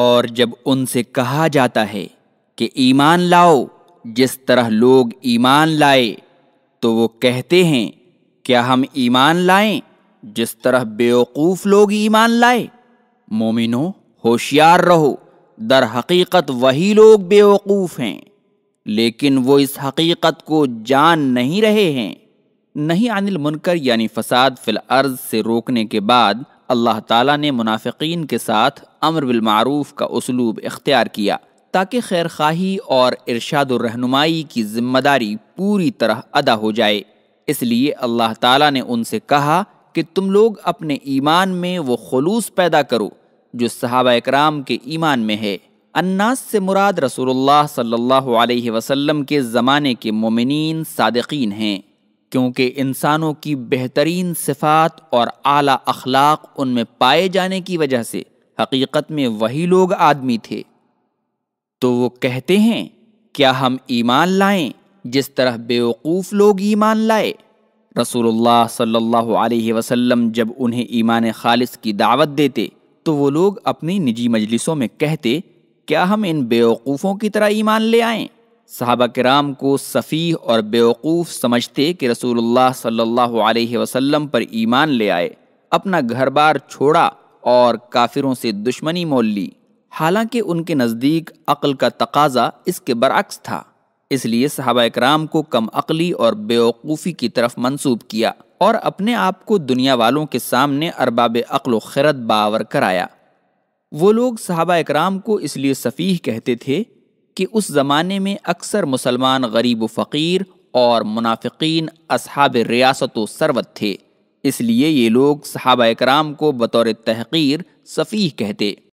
اور جب ان سے کہا جاتا ہے کہ ایمان لاؤ جس طرح لوگ ایمان لائے تو وہ کہتے ہیں کیا ہم ایمان لائیں جس طرح بیوقوف لوگ ایمان لائے مومنو ہوشیار رہو در حقیقت وہی لوگ بیوقوف ہیں لیکن وہ اس حقیقت کو جان نہیں رہے ہیں نہیں عن المنکر یعنی فساد فی الارض سے روکنے کے بعد اللہ تعالیٰ نے منافقین کے ساتھ بالمعروف کا اسلوب اختیار کیا تاکہ خیر خواہی اور ارشاد الرہنمائی کی ذمہ داری پوری طرح ادا ہو جائے اس لیے اللہ تعالیٰ نے ان سے کہا کہ تم لوگ اپنے ایمان میں وہ خلوص پیدا کرو جو صحابہ اکرام کے ایمان میں ہے اناس سے مراد رسول اللہ صلی اللہ علیہ وسلم کے زمانے کے مومنین صادقین ہیں کیونکہ انسانوں کی بہترین صفات اور اعلیٰ اخلاق ان میں پائے جانے کی وجہ سے حقیقت میں وہی لوگ آدمی تھے تو وہ کہتے ہیں کیا ہم ایمان لائیں جس طرح بیوقوف لوگ ایمان لائے رسول اللہ صلی اللہ علیہ وسلم جب انہیں ایمان خالص کی دعوت دیتے تو وہ لوگ اپنی نجی مجلسوں میں کہتے کیا ہم ان بیوقوفوں کی طرح ایمان لے آئیں صحابہ کرام کو صفی اور بیوقوف سمجھتے کہ رسول اللہ صلی اللہ علیہ وسلم پر ایمان لے آئے اپنا گھر بار چھوڑا اور کافروں سے دشمنی مول لی حالانکہ ان کے نزدیک عقل کا تقاضا اس کے برعکس تھا اس لیے صحابہ اکرام کو کم عقلی اور بیوقوفی کی طرف منسوب کیا اور اپنے آپ کو دنیا والوں کے سامنے ارباب عقل و خرد باور کرایا وہ لوگ صحابہ اکرام کو اس لیے صفیح کہتے تھے کہ اس زمانے میں اکثر مسلمان غریب و فقیر اور منافقین اصحاب ریاست و ثروت تھے اس لیے یہ لوگ صحابہ اکرام کو بطور تحقیر صفیح کہتے